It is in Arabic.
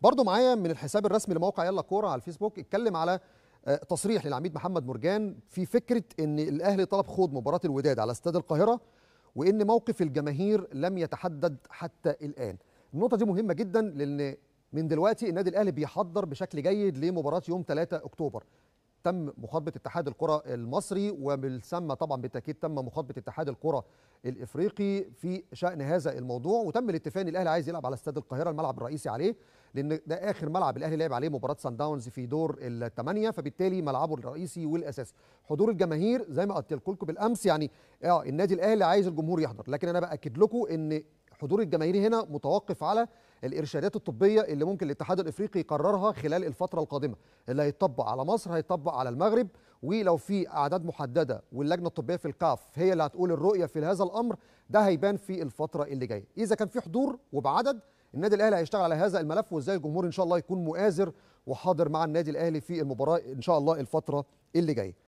برضو معايا من الحساب الرسمي لموقع يلا كوره على الفيسبوك اتكلم على آه، تصريح للعميد محمد مرجان في فكره ان الاهلي طلب خوض مباراه الوداد على استاد القاهره وان موقف الجماهير لم يتحدد حتى الان النقطه دي مهمه جدا لان من دلوقتي النادي الاهلي بيحضر بشكل جيد لمباراه يوم 3 اكتوبر تم مخاطبه اتحاد الكره المصري وبالسمه طبعا بالتاكيد تم مخاطبه اتحاد الكره الافريقي في شان هذا الموضوع وتم الاتفاق ان الاهلي عايز يلعب على استاد القاهره الملعب الرئيسي عليه لان ده اخر ملعب الاهلي لعب عليه مباراه سان داونز في دور الثمانيه فبالتالي ملعبه الرئيسي والاساسي حضور الجماهير زي ما قلت لكم بالامس يعني اه النادي الاهلي عايز الجمهور يحضر لكن انا باكد لكم ان حضور الجماهيري هنا متوقف على الارشادات الطبيه اللي ممكن الاتحاد الافريقي يقررها خلال الفتره القادمه اللي هيطبق على مصر هيطبق على المغرب ولو في اعداد محدده واللجنه الطبيه في الكاف هي اللي هتقول الرؤيه في هذا الامر ده هيبان في الفتره اللي جايه اذا كان في حضور وبعدد النادي الاهلي هيشتغل على هذا الملف وازاي الجمهور ان شاء الله يكون مؤازر وحاضر مع النادي الاهلي في المباراه ان شاء الله الفتره اللي جايه